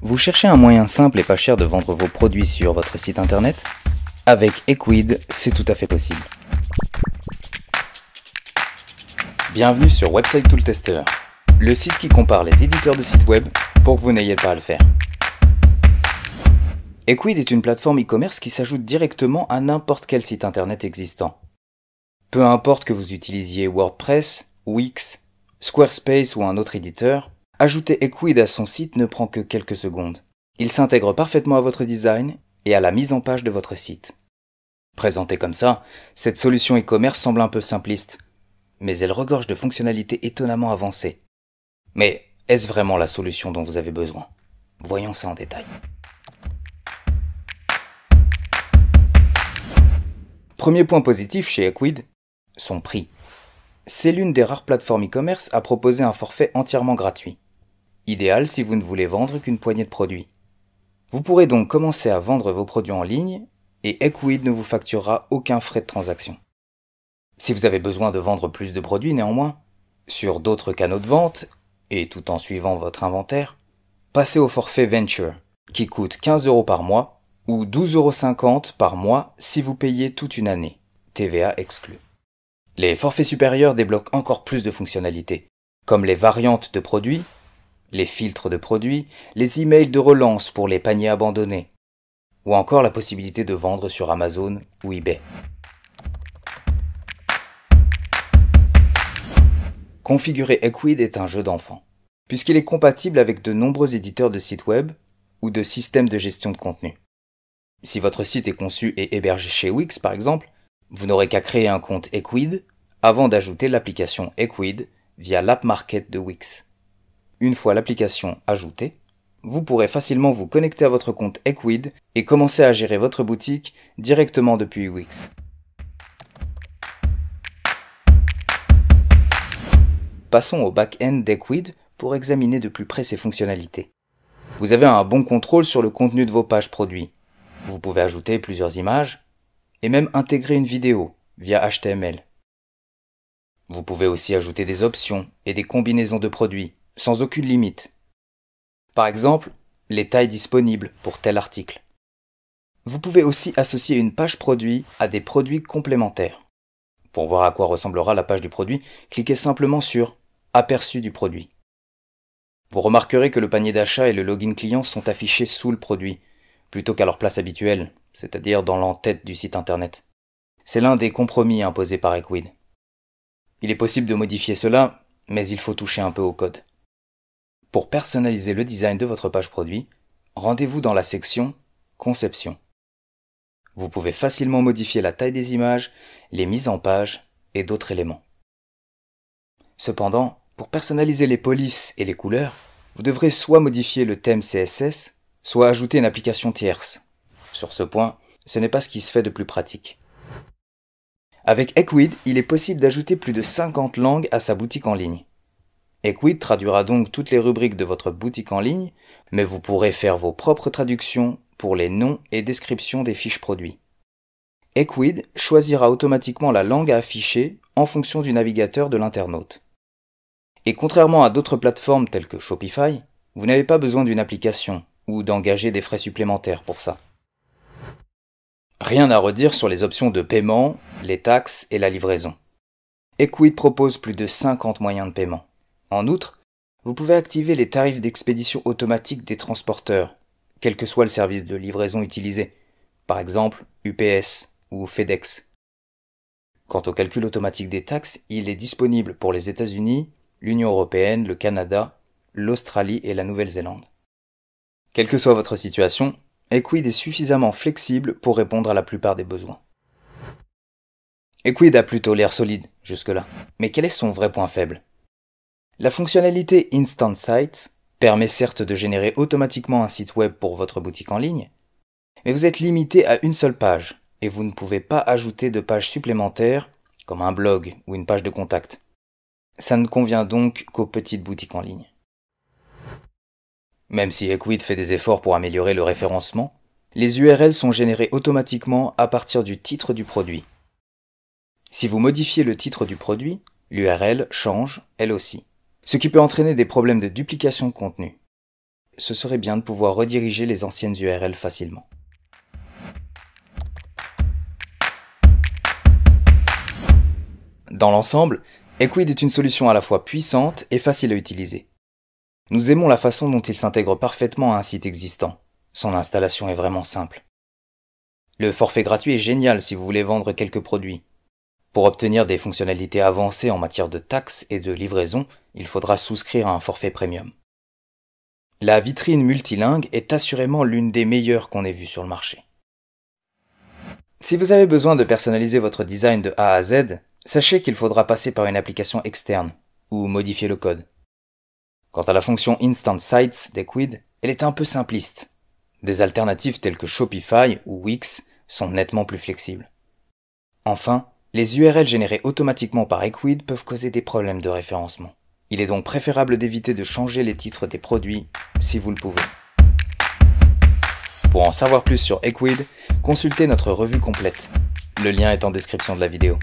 Vous cherchez un moyen simple et pas cher de vendre vos produits sur votre site internet Avec Equid, c'est tout à fait possible. Bienvenue sur Website Tool Tester, le site qui compare les éditeurs de sites web pour que vous n'ayez pas à le faire. Equid est une plateforme e-commerce qui s'ajoute directement à n'importe quel site internet existant. Peu importe que vous utilisiez WordPress, Wix, Squarespace ou un autre éditeur, Ajouter Equid à son site ne prend que quelques secondes. Il s'intègre parfaitement à votre design et à la mise en page de votre site. Présentée comme ça, cette solution e-commerce semble un peu simpliste, mais elle regorge de fonctionnalités étonnamment avancées. Mais est-ce vraiment la solution dont vous avez besoin Voyons ça en détail. Premier point positif chez Equid, son prix. C'est l'une des rares plateformes e-commerce à proposer un forfait entièrement gratuit idéal si vous ne voulez vendre qu'une poignée de produits. Vous pourrez donc commencer à vendre vos produits en ligne et Equid ne vous facturera aucun frais de transaction. Si vous avez besoin de vendre plus de produits néanmoins, sur d'autres canaux de vente, et tout en suivant votre inventaire, passez au forfait Venture, qui coûte 15 euros par mois ou 12,50 euros par mois si vous payez toute une année, TVA exclue. Les forfaits supérieurs débloquent encore plus de fonctionnalités, comme les variantes de produits les filtres de produits, les emails de relance pour les paniers abandonnés, ou encore la possibilité de vendre sur Amazon ou eBay. Configurer Equid est un jeu d'enfant, puisqu'il est compatible avec de nombreux éditeurs de sites web ou de systèmes de gestion de contenu. Si votre site est conçu et hébergé chez Wix par exemple, vous n'aurez qu'à créer un compte Equid avant d'ajouter l'application Equid via l'App Market de Wix. Une fois l'application ajoutée, vous pourrez facilement vous connecter à votre compte Equid et commencer à gérer votre boutique directement depuis Wix. Passons au back-end d'Equid pour examiner de plus près ses fonctionnalités. Vous avez un bon contrôle sur le contenu de vos pages produits. Vous pouvez ajouter plusieurs images et même intégrer une vidéo via HTML. Vous pouvez aussi ajouter des options et des combinaisons de produits sans aucune limite. Par exemple, les tailles disponibles pour tel article. Vous pouvez aussi associer une page produit à des produits complémentaires. Pour voir à quoi ressemblera la page du produit, cliquez simplement sur Aperçu du produit. Vous remarquerez que le panier d'achat et le login client sont affichés sous le produit, plutôt qu'à leur place habituelle, c'est-à-dire dans l'entête du site internet. C'est l'un des compromis imposés par Equid. Il est possible de modifier cela, mais il faut toucher un peu au code. Pour personnaliser le design de votre page produit, rendez-vous dans la section Conception. Vous pouvez facilement modifier la taille des images, les mises en page et d'autres éléments. Cependant, pour personnaliser les polices et les couleurs, vous devrez soit modifier le thème CSS, soit ajouter une application tierce. Sur ce point, ce n'est pas ce qui se fait de plus pratique. Avec Equid, il est possible d'ajouter plus de 50 langues à sa boutique en ligne. Equid traduira donc toutes les rubriques de votre boutique en ligne, mais vous pourrez faire vos propres traductions pour les noms et descriptions des fiches produits. Equid choisira automatiquement la langue à afficher en fonction du navigateur de l'internaute. Et contrairement à d'autres plateformes telles que Shopify, vous n'avez pas besoin d'une application ou d'engager des frais supplémentaires pour ça. Rien à redire sur les options de paiement, les taxes et la livraison. Equid propose plus de 50 moyens de paiement. En outre, vous pouvez activer les tarifs d'expédition automatique des transporteurs, quel que soit le service de livraison utilisé, par exemple UPS ou FedEx. Quant au calcul automatique des taxes, il est disponible pour les États-Unis, l'Union européenne, le Canada, l'Australie et la Nouvelle-Zélande. Quelle que soit votre situation, Equid est suffisamment flexible pour répondre à la plupart des besoins. Equid a plutôt l'air solide jusque-là, mais quel est son vrai point faible la fonctionnalité Instant Site permet certes de générer automatiquement un site web pour votre boutique en ligne, mais vous êtes limité à une seule page et vous ne pouvez pas ajouter de pages supplémentaires comme un blog ou une page de contact. Ça ne convient donc qu'aux petites boutiques en ligne. Même si Equid fait des efforts pour améliorer le référencement, les URL sont générées automatiquement à partir du titre du produit. Si vous modifiez le titre du produit, l'URL change elle aussi ce qui peut entraîner des problèmes de duplication de contenu. Ce serait bien de pouvoir rediriger les anciennes URL facilement. Dans l'ensemble, Equid est une solution à la fois puissante et facile à utiliser. Nous aimons la façon dont il s'intègre parfaitement à un site existant. Son installation est vraiment simple. Le forfait gratuit est génial si vous voulez vendre quelques produits, pour obtenir des fonctionnalités avancées en matière de taxes et de livraison, il faudra souscrire à un forfait premium. La vitrine multilingue est assurément l'une des meilleures qu'on ait vues sur le marché. Si vous avez besoin de personnaliser votre design de A à Z, sachez qu'il faudra passer par une application externe ou modifier le code. Quant à la fonction Instant Sites des Quid, elle est un peu simpliste. Des alternatives telles que Shopify ou Wix sont nettement plus flexibles. Enfin, les URL générées automatiquement par Equid peuvent causer des problèmes de référencement. Il est donc préférable d'éviter de changer les titres des produits si vous le pouvez. Pour en savoir plus sur Equid, consultez notre revue complète. Le lien est en description de la vidéo.